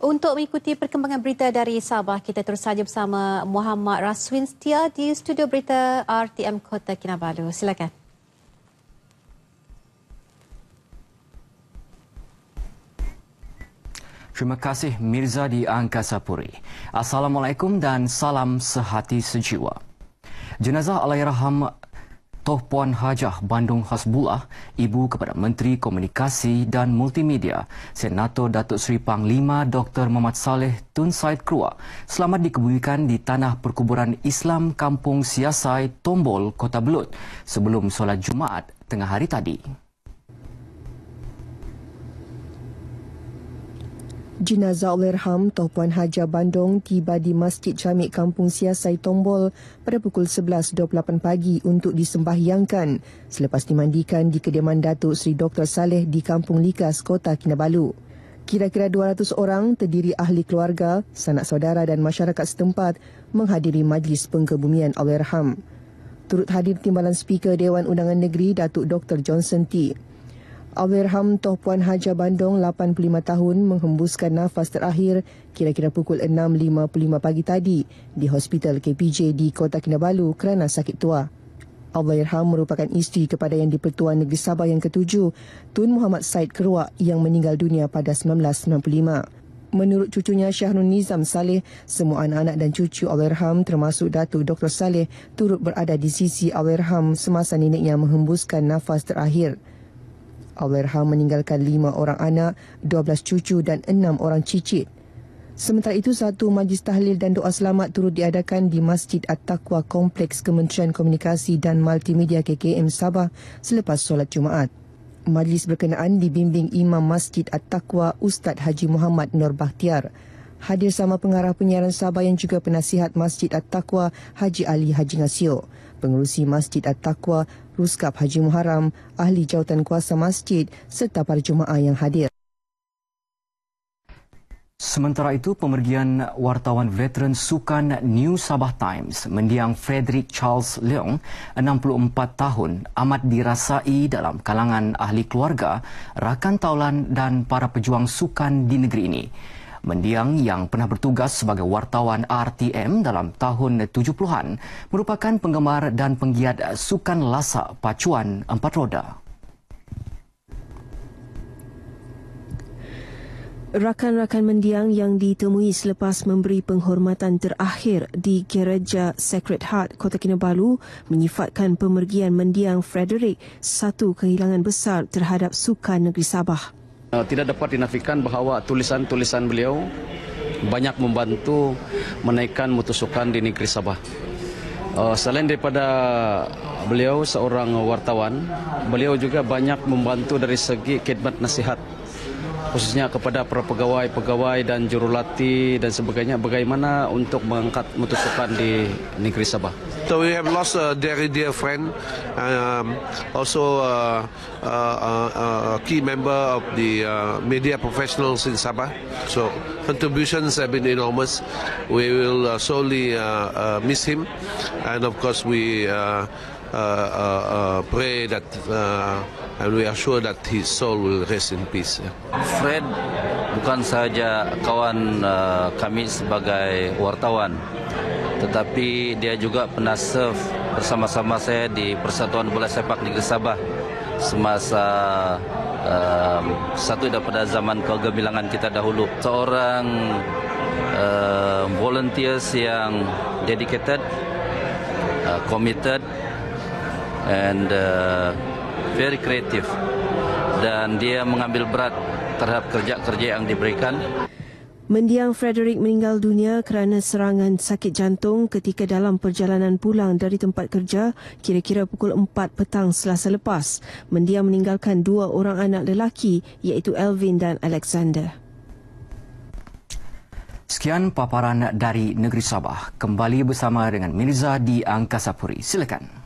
Untuk mengikuti perkembangan berita dari Sabah, kita terus saja bersama Muhammad Raswin Setia di studio berita RTM Kota Kinabalu. Silakan. Terima kasih Mirza di Angkasa Puri. Assalamualaikum dan salam sehati sejiwa. Jenazah Alayrham Toh Puan Hajah Bandung Hasbullah, ibu kepada Menteri Komunikasi dan Multimedia, Senator Datuk Seri Panglima Dr. Mohd Saleh Tun Said Krua, selamat dikebumikan di Tanah Perkuburan Islam Kampung Siasai, Tombol, Kota Belut, sebelum solat Jumaat tengah hari tadi. Jenazah Olerham Toh Puan Haja Bandong tiba di Masjid Jamik Kampung Siasai Tombol pada pukul 11.28 pagi untuk disembahyangkan selepas dimandikan di kediaman Datuk Sri Dr. Saleh di Kampung Likas, Kota Kinabalu. Kira-kira 200 orang terdiri ahli keluarga, sanak saudara dan masyarakat setempat menghadiri Majlis Pengkebumian Olerham. Turut hadir Timbalan Speaker Dewan Undangan Negeri Datuk Dr. Johnson T. Alwirham Toh Puan Haja Bandong 85 tahun, menghembuskan nafas terakhir kira-kira pukul 6.55 pagi tadi di Hospital KPJ di Kota Kinabalu kerana sakit tua. Alwirham merupakan isteri kepada yang di pertuan Negeri Sabah yang ketujuh, Tun Muhammad Said Keruak yang meninggal dunia pada 1965. Menurut cucunya Syahrul Nizam Saleh, semua anak-anak dan cucu Alwirham termasuk Datuk Dr. Saleh turut berada di sisi Alwirham semasa neneknya menghembuskan nafas terakhir. Allahyarham meninggalkan lima orang anak, dua belas cucu dan enam orang cicit. Sementara itu, satu majlis tahlil dan doa selamat turut diadakan di Masjid at takwa Kompleks Kementerian Komunikasi dan Multimedia KKM Sabah selepas solat Jumaat. Majlis berkenaan dibimbing Imam Masjid at takwa Ustaz Haji Muhammad Nur Bahtiar hadir sama pengarah penyiaran Sabah yang juga penasihat Masjid At-Taqwa Haji Ali Haji Nasio, pengurusi Masjid At-Taqwa Ruskap Haji Muharram, ahli jawatan kuasa masjid serta para jemaah yang hadir. Sementara itu, pemergian wartawan veteran Sukan New Sabah Times mendiang Frederick Charles Leong, 64 tahun, amat dirasai dalam kalangan ahli keluarga, rakan taulan dan para pejuang Sukan di negeri ini. Mendiang yang pernah bertugas sebagai wartawan RTM dalam tahun 70-an merupakan penggemar dan penggiat sukan lasak pacuan empat roda. Rakan-rakan mendiang yang ditemui selepas memberi penghormatan terakhir di Gereja Sacred Heart, Kota Kinabalu menyifatkan pemergian mendiang Frederick satu kehilangan besar terhadap sukan negeri Sabah. Eh, tidak dapat dinafikan bahawa tulisan-tulisan beliau banyak membantu menaikkan mutu sukan di negeri Sabah. Eh, selain daripada beliau seorang wartawan, beliau juga banyak membantu dari segi khidmat nasihat khususnya kepada para pegawai-pegawai dan jurulatih dan sebagainya bagaimana untuk mengangkat mutu sukan di negeri Sabah. So we have lost a dear dear friend um, also a, a, a, a key member of the uh, media professionals in Sabah. So contributions have been enormous. We will uh, solely uh, uh, miss him and of course we uh, Uh, uh, uh, pray that uh, and we are sure that his soul will rest in peace. Yeah. Fred bukan sahaja kawan uh, kami sebagai wartawan, tetapi dia juga pernah serve bersama-sama saya di Persatuan Bola Sepak Negeri Sabah semasa uh, satu daripada zaman kegemilangan kita dahulu. Seorang uh, volunteers yang dedicated, uh, committed, and uh, very creative dan dia mengambil berat terhadap kerja-kerja yang diberikan. Mendiang Frederick meninggal dunia kerana serangan sakit jantung ketika dalam perjalanan pulang dari tempat kerja kira-kira pukul 4 petang selasa lepas. Mendiang meninggalkan dua orang anak lelaki iaitu Elvin dan Alexander. Sekian paparan dari Negeri Sabah. Kembali bersama dengan Mirza di Angkasa Puri. Silakan.